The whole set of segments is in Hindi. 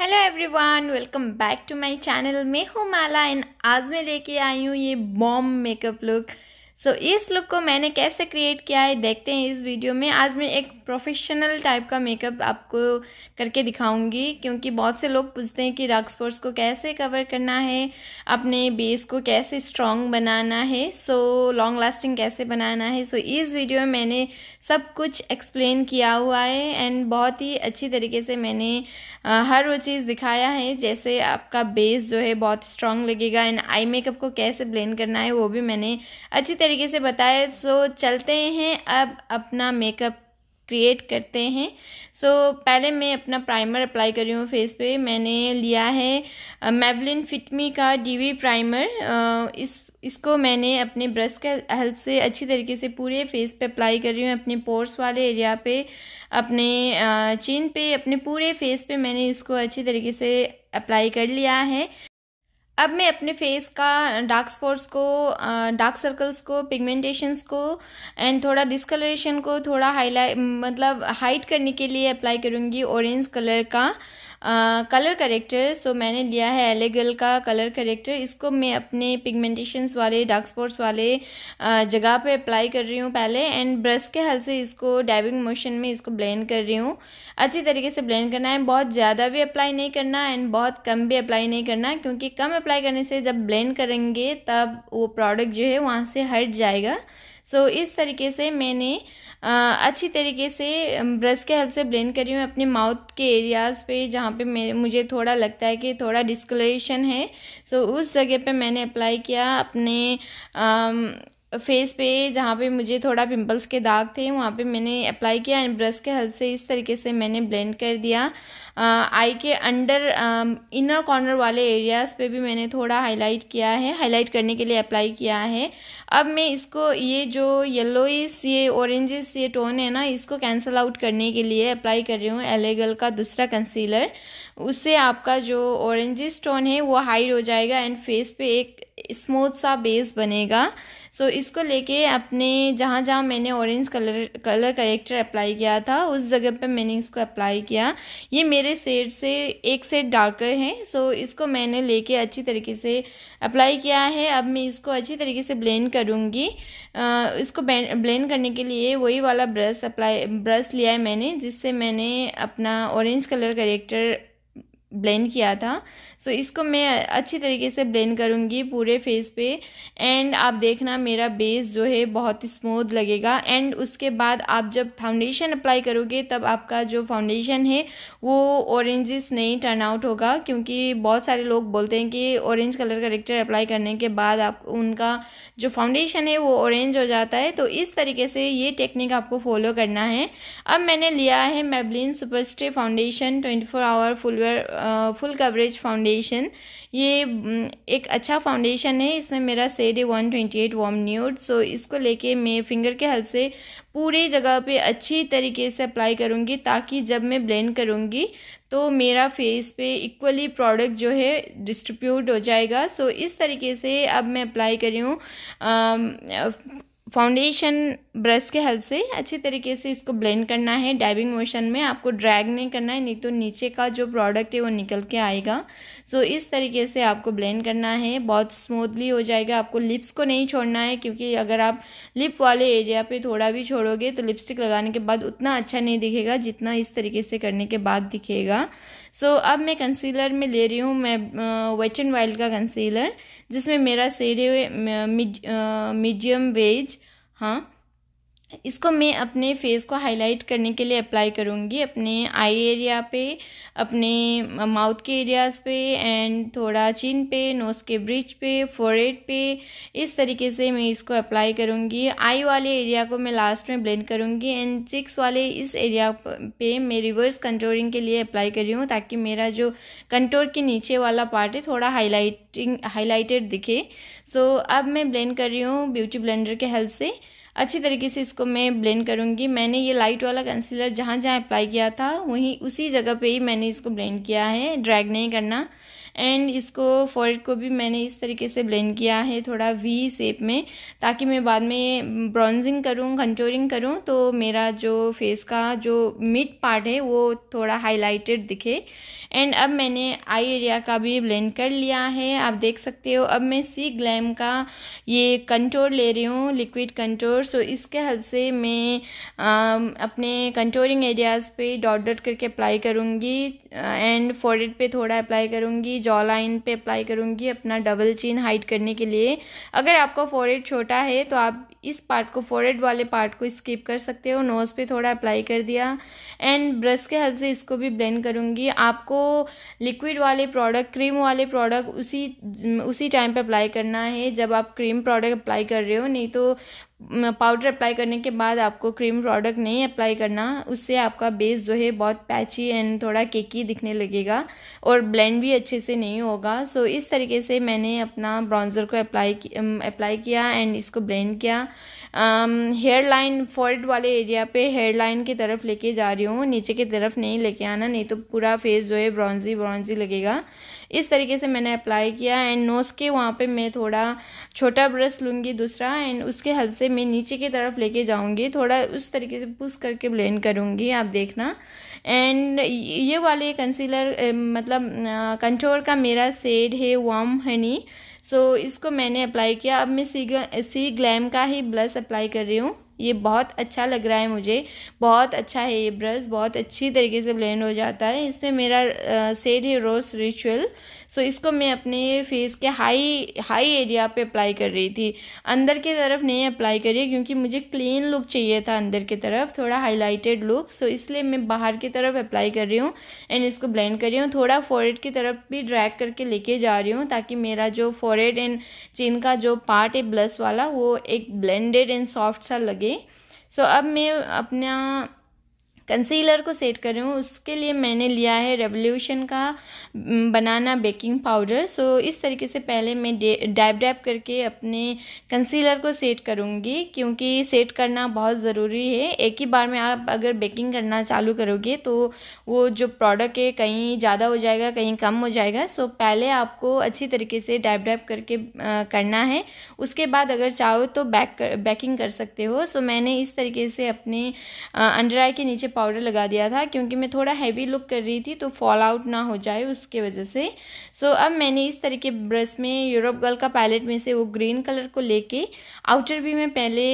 hello everyone welcome back to my channel मैं हूँ माला एंड आज मैं लेके आई हूँ ये bomb makeup look so so, इस लुक को मैंने कैसे क्रिएट किया है देखते हैं इस वीडियो में आज मैं एक प्रोफेशनल टाइप का मेकअप आपको करके दिखाऊंगी क्योंकि बहुत से लोग पूछते हैं कि रग स्पोर्ट्स को कैसे कवर करना है अपने बेस को कैसे स्ट्रॉन्ग बनाना है सो लॉन्ग लास्टिंग कैसे बनाना है सो so, इस वीडियो में मैंने सब कुछ एक्सप्लेन किया हुआ है एंड बहुत ही अच्छी तरीके से मैंने हर वो चीज़ दिखाया है जैसे आपका बेस जो है बहुत स्ट्रॉन्ग लगेगा एंड आई मेकअप को कैसे ब्लेंड करना है वो भी मैंने अच्छी तरीके तरीके से बताया सो चलते हैं अब अपना मेकअप क्रिएट करते हैं सो so, पहले मैं अपना प्राइमर अप्लाई कर रही हूँ फेस पे मैंने लिया है मेवलिन फिटमी का डीवी प्राइमर इस इसको मैंने अपने ब्रश के हेल्प से अच्छी तरीके से पूरे फेस पे अप्लाई कर रही हूँ अपने पोर्स वाले एरिया पे अपने चिन पे अपने पूरे फेस पे मैंने इसको अच्छी तरीके से अप्लाई कर लिया है अब मैं अपने फेस का डार्क स्पॉट्स को डार्क सर्कल्स को पिगमेंटेशंस को एंड थोड़ा डिस्कलरेशन को थोड़ा हाईलाइट मतलब हाइट करने के लिए अप्लाई करूँगी ऑरेंज कलर का कलर करेक्टर सो मैंने लिया है एलेगल का कलर करेक्टर इसको मैं अपने पिगमेंटेशंस वाले डार्क स्पॉट्स वाले जगह पे अप्लाई कर रही हूँ पहले एंड ब्रश के हल से इसको डाइविंग मोशन में इसको ब्लेंड कर रही हूँ अच्छी तरीके से ब्लेंड करना है बहुत ज़्यादा भी अप्लाई नहीं करना एंड बहुत कम भी अप्लाई नहीं करना क्योंकि कम अप्लाई करने से जब ब्लेंड करेंगे तब वो प्रोडक्ट जो है वहाँ से हट जाएगा सो so, इस तरीके से मैंने आ, अच्छी तरीके से ब्रश के हेल्प से ब्लेंड करी हूँ अपने माउथ के एरियाज़ पे जहाँ पे मेरे मुझे थोड़ा लगता है कि थोड़ा डिस्कलरेशन है सो so, उस जगह पे मैंने अप्लाई किया अपने आ, फेस पे जहाँ पे मुझे थोड़ा पिंपल्स के दाग थे वहाँ पे मैंने अप्लाई किया एंड ब्रश के हेल्प से इस तरीके से मैंने ब्लेंड कर दिया आई के अंडर इनर कॉर्नर वाले एरियाज़ पे भी मैंने थोड़ा हाईलाइट किया है हाईलाइट करने के लिए अप्लाई किया है अब मैं इसको ये जो येलोइस ये ऑरेंजिस ये टोन है ना इसको कैंसिल आउट करने के लिए अप्लाई कर रही हूँ एलेगल का दूसरा कंसीलर उससे आपका जो ऑरेंजिस टोन है वो हाइड हो जाएगा एंड फेस पे एक स्मूथ सा बेस बनेगा सो so, इसको लेके अपने जहाँ जहाँ मैंने orange colour colour corrector apply किया था उस जगह पे मैंने इसको अप्लाई किया ये मेरे सेट से एक सेट डार्कर है सो so, इसको मैंने लेके अच्छी तरीके से अप्लाई किया है अब मैं इसको अच्छी तरीके से ब्लेंड करूँगी इसको ब्लेंड करने के लिए वही वाला ब्रश अप्लाई ब्रश लिया है मैंने जिससे मैंने अपना ऑरेंज कलर करेक्टर ब्लेंड किया था सो so, इसको मैं अच्छी तरीके से ब्लेंड करूँगी पूरे फेस पे एंड आप देखना मेरा बेस जो है बहुत स्मूथ लगेगा एंड उसके बाद आप जब फाउंडेशन अप्लाई करोगे तब आपका जो फाउंडेशन है वो ऑरेंज नहीं टर्न आउट होगा क्योंकि बहुत सारे लोग बोलते हैं कि ऑरेंज कलर का रिक्चर अप्लाई करने के बाद आप उनका जो फाउंडेशन है वो ऑरेंज हो जाता है तो इस तरीके से ये टेक्निक आपको फॉलो करना है अब मैंने लिया है Maybelline SuperStay foundation twenty four hour full wear full coverage foundation ये mm, एक अच्छा फाउंडेशन है इसमें मेरा सेड है one twenty eight warm nude so इसको लेके मैं फिंगर के हेल्प से पूरी जगह पे अच्छी तरीके से अप्लाई करूँगी ताकि जब मैं ब्लेंड करूँगी तो मेरा फेस पे इक्वली प्रोडक्ट जो है डिस्ट्रीब्यूट हो जाएगा सो so, इस तरीके से अब मैं अप्लाई कर रही हूँ फाउंडेशन ब्रश के हेल्प से अच्छे तरीके से इसको ब्लेंड करना है डाइविंग मोशन में आपको ड्रैग नहीं करना है नहीं तो नीचे का जो प्रोडक्ट है वो निकल के आएगा सो so, इस तरीके से आपको ब्लेंड करना है बहुत स्मूथली हो जाएगा आपको लिप्स को नहीं छोड़ना है क्योंकि अगर आप लिप वाले एरिया पे थोड़ा भी छोड़ोगे तो लिपस्टिक लगाने के बाद उतना अच्छा नहीं दिखेगा जितना इस तरीके से करने के बाद दिखेगा सो so, अब मैं कंसीलर में ले रही हूँ मैं वेच एंड वाइल्ड का कंसीलर जिसमें मेरा सेड है मीडियम वेज हाँ इसको मैं अपने फेस को हाईलाइट करने के लिए अप्लाई करूँगी अपने आई एरिया पे अपने माउथ के एरियाज़ पे एंड थोड़ा चिन पे नोज़ के ब्रिज पे फोरहेड पे इस तरीके से मैं इसको अप्लाई करूँगी आई वाले एरिया को मैं लास्ट में ब्लेंड करूँगी एंड चिक्स वाले इस एरिया पे मैं रिवर्स कंट्रोलिंग के लिए अप्लाई कर रही हूँ ताकि मेरा जो कंट्रोल के नीचे वाला पार्ट है थोड़ा हाईलाइटिंग हाईलाइटेड दिखे सो so, अब मैं ब्लेंड कर रही हूँ ब्यूटी ब्लेंडर के हेल्प से अच्छी तरीके से इसको मैं ब्लेंड करूँगी मैंने ये लाइट वाला कंसीलर जहाँ जहाँ अप्लाई किया था वहीं उसी जगह पे ही मैंने इसको ब्लेंड किया है ड्रैग नहीं करना एंड इसको फॉरेड को भी मैंने इस तरीके से ब्लेंड किया है थोड़ा वी शेप में ताकि मैं बाद में ब्रॉन्जिंग करूँ कंटोरिंग करूँ तो मेरा जो फेस का जो मिड पार्ट है वो थोड़ा हाईलाइटेड दिखे एंड अब मैंने आई एरिया का भी ब्लेंड कर लिया है आप देख सकते हो अब मैं सी ग्लैम का ये कंटोर ले रही हूँ लिक्विड कंटोर सो इसके हल से मैं आ, um, अपने कंटोरिंग एरियाज़ पे डॉट डॉट करके अप्लाई करूँगी एंड फोरहेड पे थोड़ा अप्लाई करूँगी जॉ लाइन पे अप्लाई करूँगी अपना डबल चीन हाइट करने के लिए अगर आपका फोरहेड छोटा है तो आप इस पार्ट को फोरहेड वाले पार्ट को स्किप कर सकते हो नोज़ पे थोड़ा अप्लाई कर दिया एंड ब्रश के हेल्प से इसको भी ब्लेंड करूँगी आपको लिक्विड वाले प्रोडक्ट क्रीम वाले प्रोडक्ट उसी उसी टाइम पे अप्लाई करना है जब आप क्रीम प्रोडक्ट अप्लाई कर रहे हो नहीं तो पाउडर अप्लाई करने के बाद आपको क्रीम प्रोडक्ट नहीं अप्लाई करना उससे आपका बेस जो है बहुत पैची एंड थोड़ा केकी दिखने लगेगा और ब्लेंड भी अच्छे से नहीं होगा सो so, इस तरीके से मैंने अपना ब्राउन्ज़र को अप्लाई अप्लाई किया एंड इसको ब्लेंड किया हेयर लाइन फॉर्ड वाले एरिया पे हेयर लाइन की तरफ लेके जा रही हूँ नीचे की तरफ नहीं लेके आना नहीं तो पूरा फेस जो है ब्रॉन्जी ब्रॉन्जी लगेगा इस तरीके से मैंने अप्लाई किया एंड नोज़ के वहाँ पे मैं थोड़ा छोटा ब्रश लूँगी दूसरा एंड उसके हेल्प से मैं नीचे की तरफ लेके जाऊंगी थोड़ा उस तरीके से पुश करके ब्लेंड करूँगी आप देखना एंड ये वाले कंसीलर मतलब कंचोर का मेरा सेड है वाम हनी सो so, इसको मैंने अप्लाई किया अब मैं सी सी ग्लैम का ही ब्लश अप्लाई कर रही हूँ ये बहुत अच्छा लग रहा है मुझे बहुत अच्छा है ये ब्रश बहुत अच्छी तरीके से ब्लेंड हो जाता है इसमें मेरा सेड है रोज रिचुअल सो इसको मैं अपने फेस के हाई हाई एरिया पे अप्लाई कर रही थी अंदर की तरफ नहीं अप्लाई करी क्योंकि मुझे क्लीन लुक चाहिए था अंदर की तरफ थोड़ा हाईलाइटेड लुक सो इसलिए मैं बाहर की तरफ अप्लाई कर रही हूँ एंड इसको ब्लेंड कर रही हूँ थोड़ा फॉरेड की तरफ भी ड्रैक करके लेके जा रही हूँ ताकि मेरा जो फॉरेड एंड चिन का जो पार्ट है ब्लस वाला वो एक ब्लेंडेड एंड सॉफ्ट सा लगे गई सो so, अब मैं अपना कंसीलर को सेट कर रही हूँ उसके लिए मैंने लिया है रेवोल्यूशन का बनाना बेकिंग पाउडर सो इस तरीके से पहले मैं डैब डैब करके अपने कंसीलर को सेट करूँगी क्योंकि सेट करना बहुत ज़रूरी है एक ही बार में आप अगर बेकिंग करना चालू करोगे तो वो जो प्रोडक्ट है कहीं ज़्यादा हो जाएगा कहीं कम हो जाएगा सो पहले आपको अच्छी तरीके से डैब डैब करके आ, करना है उसके बाद अगर चाहो तो बैक कर, बैकिंग कर सकते हो सो मैंने इस तरीके से अपने अंडर आई के नीचे पाउडर लगा दिया था क्योंकि मैं थोड़ा हैवी लुक कर रही थी तो फॉल आउट ना हो जाए उसके वजह से सो so, अब मैंने इस तरीके ब्रश में यूरोप गर्ल का पैलेट में से वो ग्रीन कलर को लेके आउटर भी मैं पहले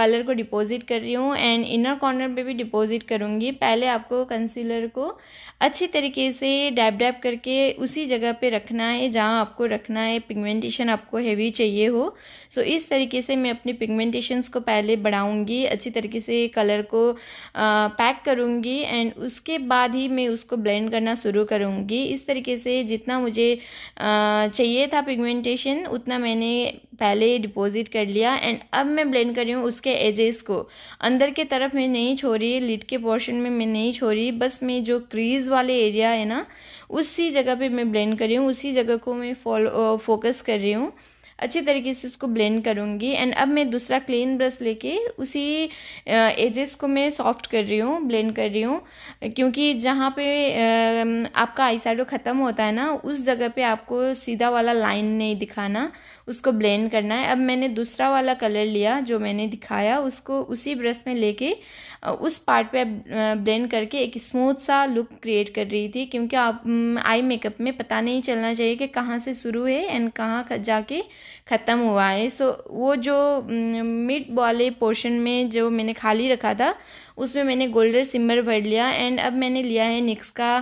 कलर को डिपॉजिट कर रही हूँ एंड इनर कॉर्नर पर भी डिपॉजिट करूँगी पहले आपको कंसीलर को अच्छी तरीके से डैब डैब करके उसी जगह पर रखना है जहाँ आपको रखना है पिगमेंटेशन आपको हैवी चाहिए हो सो so, इस तरीके से मैं अपने पिगमेंटेशंस को पहले बढ़ाऊँगी अच्छी तरीके से कलर को पैक करूँगी एंड उसके बाद ही मैं उसको ब्लेंड करना शुरू करूँगी इस तरीके से जितना मुझे चाहिए था पिगमेंटेशन उतना मैंने पहले डिपॉजिट कर लिया एंड अब मैं ब्लेंड कर रही हूँ उसके एजेस को अंदर के तरफ मैं नहीं छोड़ी लिट के पोर्शन में मैं नहीं छोड़ी बस मैं जो क्रीज वाले एरिया है ना उसी जगह पे मैं ब्लेंड कर रही हूँ उसी जगह को मैं फॉलो फोकस कर रही हूँ अच्छे तरीके से उसको ब्लेंड करूँगी एंड अब मैं दूसरा क्लीन ब्रश लेके उसी एजेस को मैं सॉफ्ट कर रही हूँ ब्लेंड कर रही हूँ क्योंकि जहाँ पे आपका आई ख़त्म होता है ना उस जगह पे आपको सीधा वाला लाइन नहीं दिखाना उसको ब्लेंड करना है अब मैंने दूसरा वाला कलर लिया जो मैंने दिखाया उसको उसी ब्रश में लेके उस पार्ट पे ब्लेंड करके एक स्मूथ सा लुक क्रिएट कर रही थी क्योंकि आप आई मेकअप में पता नहीं चलना चाहिए कि कहाँ से शुरू है एंड कहाँ जाके ख़त्म हुआ है सो वो जो मिड वाले पोर्शन में जो मैंने खाली रखा था उसमें मैंने गोल्डर सिमर भर लिया एंड अब मैंने लिया है निक्स का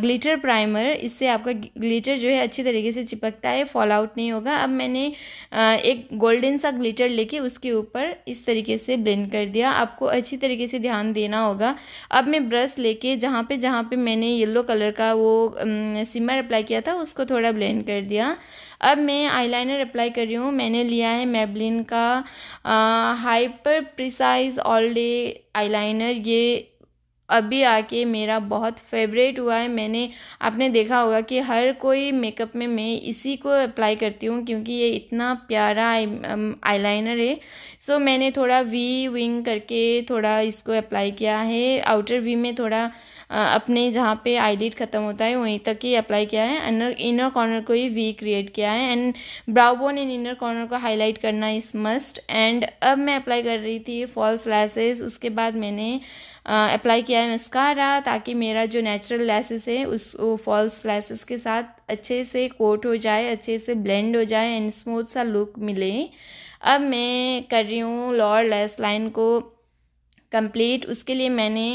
ग्लिटर प्राइमर इससे आपका ग्लिटर जो है अच्छी तरीके से चिपकता है फॉल आउट नहीं होगा अब मैंने एक गोल्डन सा ग्लिटर लेके उसके ऊपर इस तरीके से ब्लेंड कर दिया आपको अच्छी तरीके से ध्यान देना होगा अब मैं ब्रश लेके जहाँ पे जहाँ पे मैंने येलो कलर का वो सिमर अप्लाई किया था उसको थोड़ा ब्लेंड कर दिया अब मैं आईलाइनर अप्लाई कर रही हूँ मैंने लिया है मेबलिन का hyper precise all day eyeliner ये अभी आके मेरा बहुत फेवरेट हुआ है मैंने आपने देखा होगा कि हर कोई मेकअप में मैं इसी को अप्लाई करती हूँ क्योंकि ये इतना प्यारा आईलाइनर है सो मैंने थोड़ा वी विंग करके थोड़ा इसको अप्लाई किया है आउटर वी में थोड़ा अपने जहाँ पे आईलिड ख़त्म होता है वहीं तक ही अप्लाई किया है अनर इनर कॉर्नर को ही वी क्रिएट किया है and browbone and inner corner को हाईलाइट करना इस मस्ट एंड अब मैं अप्लाई कर रही थी फॉल्स लैसेस उसके बाद मैंने अप्लाई किया है मस्कारा ताकि मेरा जो नेचुरल लैसेस है उस फॉल्स लैसेस के साथ अच्छे से कोट हो जाए अच्छे से ब्लेंड हो जाए एंड स्मूथ सा लुक मिले अब मैं कर रही हूँ लॉर लेस लाइन को कंप्लीट उसके लिए मैंने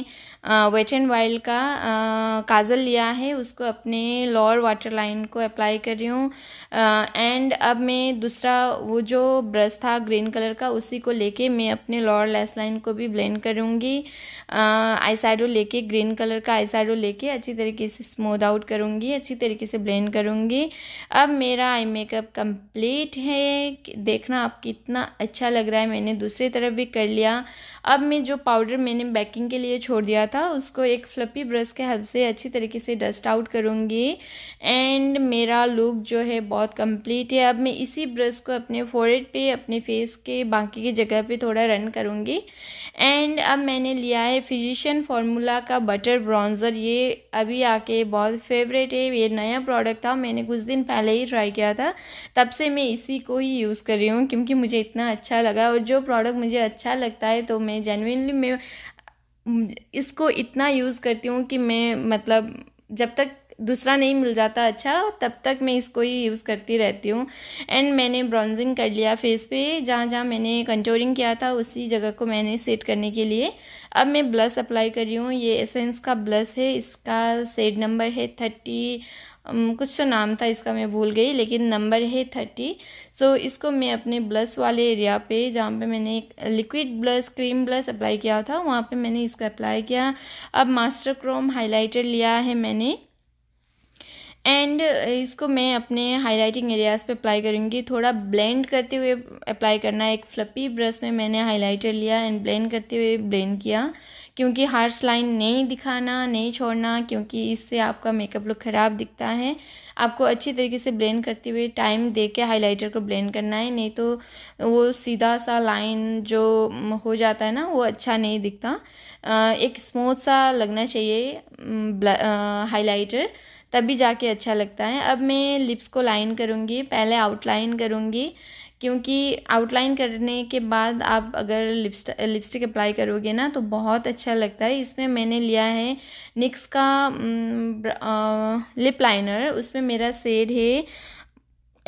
वेट एंड वाइल्ड का काजल लिया है उसको अपने लोअर वाटर लाइन को अप्लाई कर रही हूँ एंड अब मैं दूसरा वो जो ब्रश था ग्रीन कलर का उसी को लेके मैं अपने लोअर लेस लाइन को भी ब्लेंड करूँगी आई साइडो लेके ग्रीन कलर का आई साइडो लेके अच्छी तरीके से स्मूद आउट करूँगी अच्छी तरीके से ब्लेंड करूँगी अब मेरा आई मेकअप कम्प्लीट है देखना आप कितना अच्छा लग रहा है मैंने दूसरी तरफ भी कर लिया अब मैं जो पाउडर मैंने बैकिंग के लिए छोड़ दिया था उसको एक फ्लपी ब्रश के हेल्प से अच्छी तरीके से डस्ट आउट करूँगी एंड मेरा लुक जो है बहुत कंप्लीट है अब मैं इसी ब्रश को अपने फोरेड पे अपने फेस के बाकी की जगह पे थोड़ा रन करूँगी एंड अब मैंने लिया है फिजिशियन फार्मूला का बटर ब्राउजर ये अभी आके बहुत फेवरेट है ये नया प्रोडक्ट था मैंने कुछ दिन पहले ही ट्राई किया था तब से मैं इसी को ही यूज़ कर रही हूँ क्योंकि मुझे इतना अच्छा लगा और जो प्रोडक्ट मुझे अच्छा लगता है तो मैं जेनविनली मैं इसको इतना यूज़ करती हूँ कि मैं मतलब जब तक दूसरा नहीं मिल जाता अच्छा तब तक मैं इसको ही यूज़ करती रहती हूँ एंड मैंने ब्राउजिंग कर लिया फेस पे जहाँ जहाँ मैंने कंटोरिंग किया था उसी जगह को मैंने सेट करने के लिए अब मैं ब्लस अप्लाई कर रही हूँ ये एसेंस का ब्लस है इसका सेड नंबर है थर्टी कुछ तो नाम था इसका मैं भूल गई लेकिन नंबर है थर्टी सो so, इसको मैं अपने ब्लश वाले एरिया पे जहाँ पे मैंने एक liquid blush cream blush apply किया था वहाँ पे मैंने इसको अप्लाई किया अब मास्टर क्रोम हाइलाइटर लिया है मैंने एंड इसको मैं अपने हाइलाइटिंग एरियाज़ पे अप्लाई करूँगी थोड़ा ब्लेंड करते हुए अप्लाई करना है एक फ्लपी ब्रश में मैंने हाईलाइटर लिया एंड ब्लेंड करते हुए ब्लेंड किया क्योंकि हार्स लाइन नहीं दिखाना नहीं छोड़ना क्योंकि इससे आपका मेकअप लुक ख़राब दिखता है आपको अच्छी तरीके से ब्लेंड करते हुए टाइम दे के हाईलाइटर को ब्लेंड करना है नहीं तो वो सीधा सा लाइन जो हो जाता है ना वो अच्छा नहीं दिखता एक स्मूथ सा लगना चाहिए हाईलाइटर तभी जाके अच्छा लगता है अब मैं लिप्स को लाइन करूँगी पहले आउटलाइन करूँगी क्योंकि आउटलाइन करने के बाद आप अगर लिपस्टिक अप्लाई करोगे ना तो बहुत अच्छा लगता है इसमें मैंने लिया है निक्स का लिप लाइनर उसमें मेरा सेड है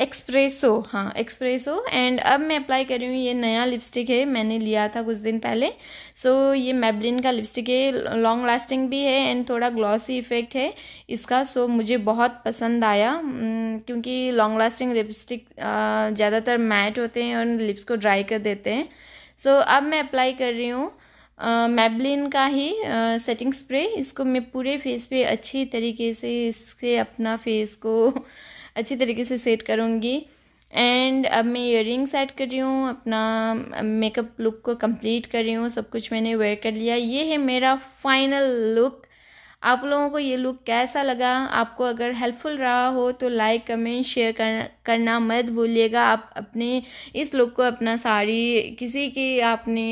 एक्सप्रेसो हाँ एक्सप्रेसो एंड अब मैं अप्लाई कर रही हूँ ये नया लिपस्टिक है मैंने लिया था कुछ दिन पहले सो so, ये मेबलिन का लिपस्टिक है लॉन्ग लास्टिंग भी है एंड थोड़ा ग्लॉसी इफेक्ट है इसका सो so, मुझे बहुत पसंद आया क्योंकि लॉन्ग लास्टिंग लिपस्टिक ज़्यादातर मैट होते हैं और लिप्स को ड्राई कर देते हैं सो so, अब मैं अप्लाई कर रही हूँ मेबलिन uh, का ही सेटिंग uh, स्प्रे इसको मैं पूरे फेस पे अच्छी तरीके से इससे अपना फेस को अच्छी तरीके से सेट करूँगी एंड अब मैं इयर रिंग्स ऐड कर रही हूँ अपना मेकअप लुक को कंप्लीट कर रही हूँ सब कुछ मैंने वेयर कर लिया ये है मेरा फाइनल लुक आप लोगों को ये लुक कैसा लगा आपको अगर हेल्पफुल रहा हो तो लाइक कमेंट शेयर कर करना मत भूलिएगा आप अपने इस लुक को अपना साड़ी किसी की आपने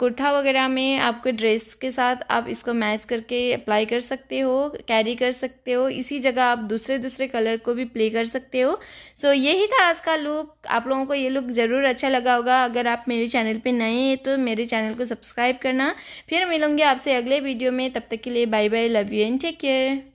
कुर्ता वगैरह में आपके ड्रेस के साथ आप इसको मैच करके अप्लाई कर सकते हो कैरी कर सकते हो इसी जगह आप दूसरे दूसरे कलर को भी प्ले कर सकते हो सो so, यही था आज का लुक आप लोगों को ये लुक ज़रूर अच्छा लगा होगा अगर आप मेरे चैनल पर नए हैं तो मेरे चैनल को सब्सक्राइब करना फिर मिलूंगी आपसे अगले वीडियो में तब तक के लिए bye bye love you and take care